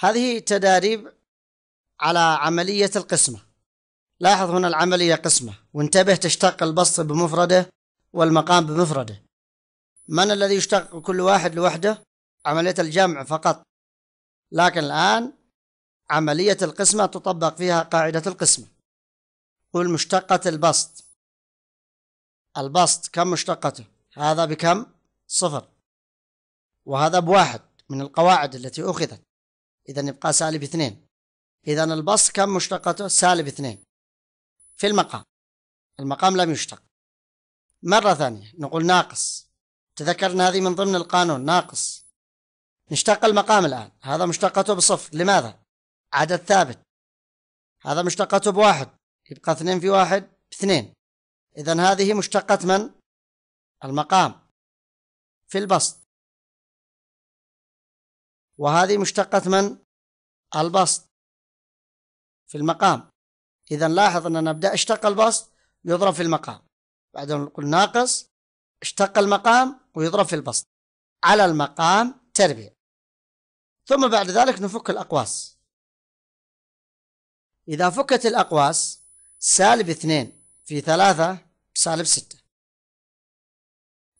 هذه تداريب على عملية القسمة لاحظ هنا العملية قسمة وانتبه تشتق البسط بمفرده والمقام بمفرده من الذي يشتق كل واحد لوحده عملية الجمع فقط لكن الآن عملية القسمة تطبق فيها قاعدة القسمة قل مشتقة البسط البسط كم مشتقته هذا بكم صفر وهذا بواحد من القواعد التي أخذت إذا يبقى سالب اثنين إذا البسط كم مشتقته؟ سالب اثنين في المقام المقام لم يشتق مرة ثانية نقول ناقص تذكرنا هذه من ضمن القانون ناقص نشتق المقام الآن هذا مشتقته بصفر لماذا؟ عدد ثابت هذا مشتقته بواحد يبقى اثنين في واحد اثنين إذا هذه مشتقة من؟ المقام في البسط وهذه مشتقة من البسط في المقام إذا لاحظ أننا نبدأ اشتق البسط يضرب في المقام بعد نقول ناقص اشتق المقام ويضرب في البسط على المقام تربيع ثم بعد ذلك نفك الأقواس إذا فكت الأقواس سالب اثنين في ثلاثة سالب ستة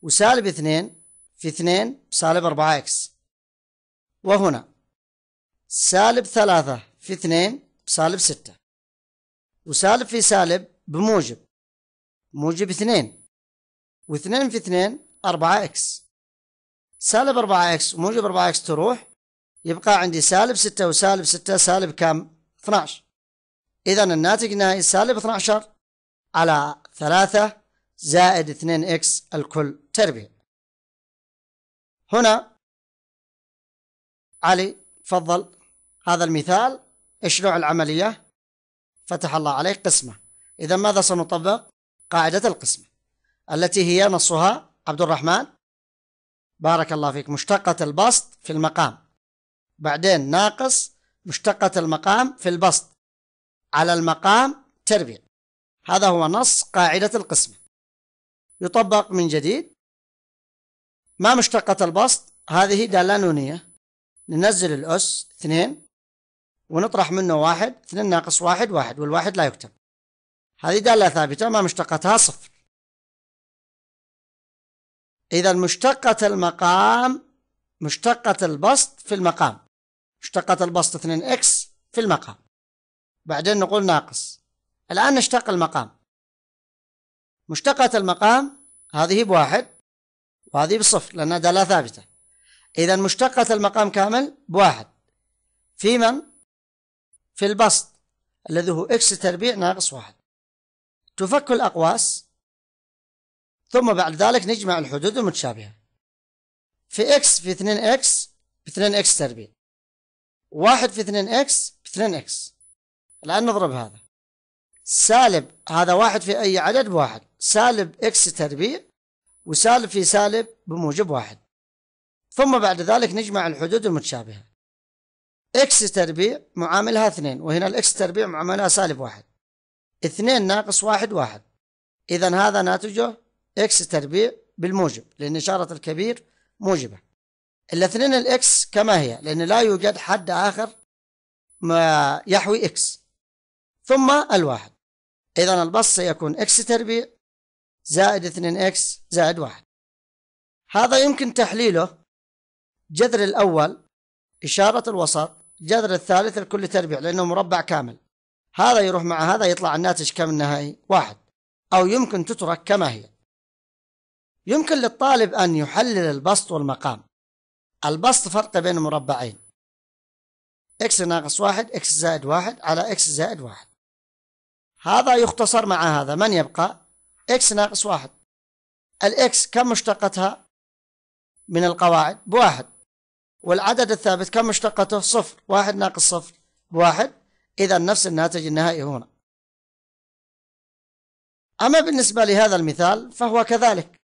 وسالب اثنين في اثنين سالب أربعة إكس وهنا سالب ثلاثة في اثنين بسالب ستة وسالب في سالب بموجب موجب اثنين واثنين في اثنين أربعة إكس سالب أربعة إكس وموجب أربعة إكس تروح يبقى عندي سالب ستة وسالب ستة سالب كم؟ 12 إذا الناتج نهائي سالب 12 على ثلاثة زائد اثنين إكس الكل تربيع هنا علي تفضل هذا المثال ايش نوع العملية فتح الله عليك قسمة إذا ماذا سنطبق قاعدة القسمة التي هي نصها عبد الرحمن بارك الله فيك مشتقة البسط في المقام بعدين ناقص مشتقة المقام في البسط على المقام تربيع هذا هو نص قاعدة القسمة يطبق من جديد ما مشتقة البسط هذه دالة نونية ننزل الأس اثنين ونطرح منه واحد اثنين ناقص واحد واحد والواحد لا يكتب هذه دالة ثابتة ما مشتقتها صفر إذا مشتقة المقام مشتقة البسط في المقام مشتقة البسط اثنين إكس في المقام بعدين نقول ناقص الآن نشتق المقام مشتقة المقام هذه بواحد وهذه بصفر لأنها دالة ثابتة إذا مشتقة المقام كامل بواحد في من؟ في البسط الذي هو إكس تربيع ناقص واحد تفك الأقواس ثم بعد ذلك نجمع الحدود المتشابهة في إكس في 2 إكس في 2 إكس تربيع واحد في 2 إكس في 2 إكس الآن نضرب هذا سالب هذا واحد في أي عدد بواحد سالب إكس تربيع وسالب في سالب بموجب واحد ثم بعد ذلك نجمع الحدود المتشابهة اكس تربيع معاملها اثنين وهنا الاكس تربيع معاملها سالب واحد اثنين ناقص واحد واحد إذا هذا ناتجه اكس تربيع بالموجب لأن إشارة الكبير موجبة الاثنين الاكس كما هي لأن لا يوجد حد آخر ما يحوي اكس ثم الواحد إذا البسط سيكون اكس تربيع زائد اثنين اكس زائد واحد هذا يمكن تحليله جذر الأول إشارة الوسط جذر الثالث الكل تربيع لأنه مربع كامل هذا يروح مع هذا يطلع الناتج كم النهائي واحد أو يمكن تترك كما هي يمكن للطالب أن يحلل البسط والمقام البسط فرق بين مربعين x ناقص واحد x زائد واحد على x زائد واحد هذا يختصر مع هذا من يبقى x ناقص واحد الإكس كم مشتقتها من القواعد بواحد والعدد الثابت كم مشتقته صفر واحد ناقص صفر بواحد إذا نفس الناتج النهائي هنا أما بالنسبة لهذا المثال فهو كذلك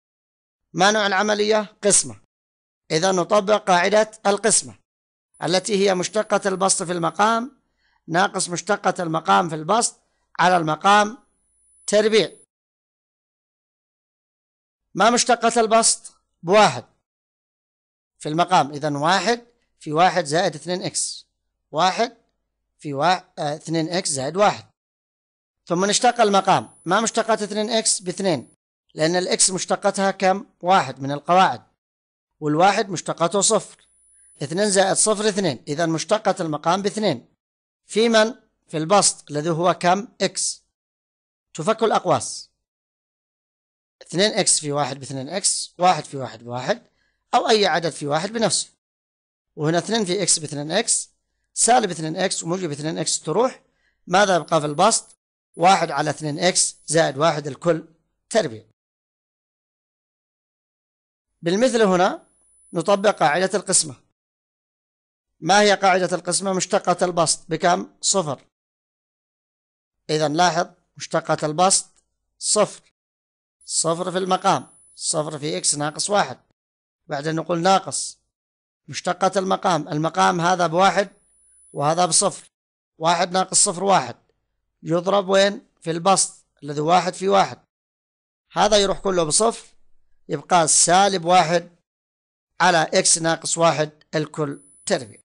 ما نوع العملية قسمة إذا نطبق قاعدة القسمة التي هي مشتقة البسط في المقام ناقص مشتقة المقام في البسط على المقام تربيع ما مشتقة البسط بواحد في المقام إذا واحد في واحد زائد 2 إكس واحد في واحد 2 آه، إكس زائد واحد ثم نشتق المقام ما مشتقات 2 إكس باثنين لأن الإكس مشتقتها كم واحد من القواعد والواحد مشتقته صفر اثنين زائد صفر اثنين إذا مشتقة المقام باثنين في من؟ في البسط الذي هو كم؟ إكس تفك الأقواس 2 إكس في واحد باثنين إكس واحد في واحد بواحد أو أي عدد في واحد بنفسه وهنا 2 في إكس ب 2 إكس سالب 2 إكس وموجب 2 إكس تروح ماذا يبقى في البسط؟ 1 على إكس زائد 1 الكل تربيع بالمثل هنا نطبق قاعدة القسمة ما هي قاعدة القسمة مشتقة البسط بكم؟ صفر إذا لاحظ مشتقة البسط صفر صفر في المقام صفر في إكس ناقص 1 بعدين نقول ناقص مشتقة المقام المقام هذا بواحد وهذا بصفر واحد ناقص صفر واحد يضرب وين في البسط الذي واحد في واحد هذا يروح كله بصفر يبقى سالب واحد على اكس ناقص واحد الكل تربيع